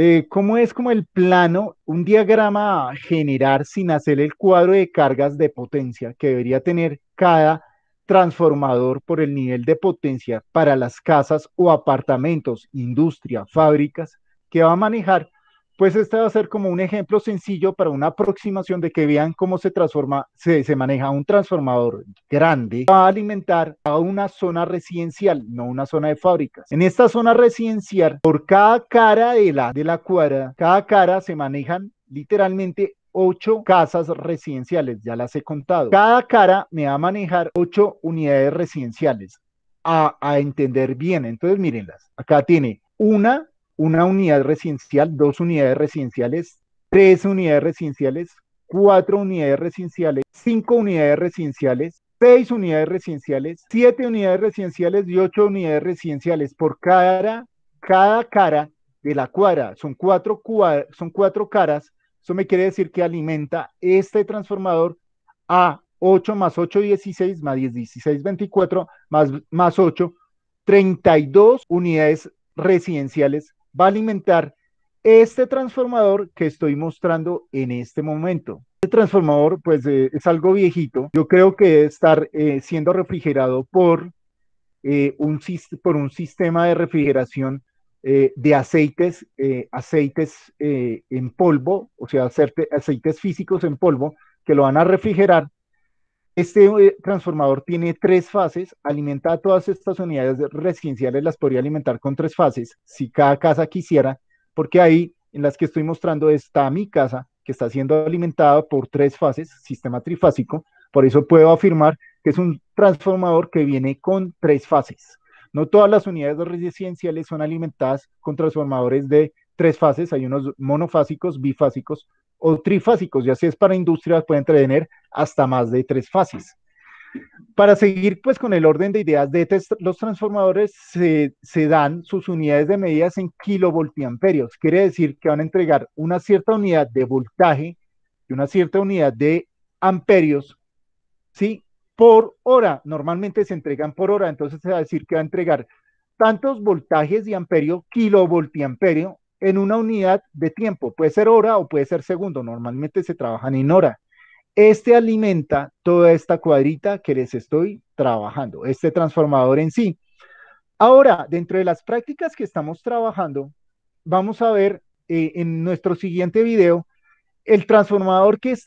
Eh, ¿cómo es como el plano, un diagrama generar sin hacer el cuadro de cargas de potencia que debería tener cada transformador por el nivel de potencia para las casas o apartamentos, industria, fábricas que va a manejar pues este va a ser como un ejemplo sencillo para una aproximación de que vean cómo se transforma, se, maneja un transformador grande, va a alimentar a una zona residencial, no una zona de fábricas. En esta zona residencial, por cada cara de la, de la cuadra, cada cara se manejan literalmente ocho casas residenciales, ya las he contado. Cada cara me va a manejar ocho unidades residenciales a, a entender bien. Entonces, mírenlas. Acá tiene una, una unidad residencial, dos unidades residenciales, tres unidades residenciales, cuatro unidades residenciales, cinco unidades residenciales, seis unidades residenciales, siete unidades residenciales y ocho unidades residenciales por cada, cada cara de la cuadra. Son cuatro, son caras. Eso me quiere decir que alimenta este transformador a 8 más 8, 16, más 10, 16, 24, más 8, 32 unidades residenciales va a alimentar este transformador que estoy mostrando en este momento. Este transformador pues eh, es algo viejito. Yo creo que debe estar eh, siendo refrigerado por, eh, un, por un sistema de refrigeración de aceites, aceites en polvo, o sea, aceites físicos en polvo que lo van a refrigerar este eh, transformador tiene tres fases, alimenta a todas estas unidades residenciales, las podría alimentar con tres fases, si cada casa quisiera, porque ahí en las que estoy mostrando está mi casa, que está siendo alimentada por tres fases, sistema trifásico, por eso puedo afirmar que es un transformador que viene con tres fases. No todas las unidades residenciales son alimentadas con transformadores de tres fases, hay unos monofásicos, bifásicos, o trifásicos, ya si es para industrias pueden tener hasta más de tres fases. Para seguir pues con el orden de ideas de los transformadores se, dan sus unidades de medidas en kilovoltiamperios, quiere decir que van a entregar una cierta unidad de voltaje y una cierta unidad de amperios, ¿sí? Por hora, normalmente se entregan por hora, entonces se va a decir que va a entregar tantos voltajes de amperio, kilovoltiamperio en una unidad de tiempo. Puede ser hora o puede ser segundo. Normalmente se trabajan en hora. Este alimenta toda esta cuadrita que les estoy trabajando, este transformador en sí. Ahora, dentro de las prácticas que estamos trabajando, vamos a ver eh, en nuestro siguiente video el transformador que está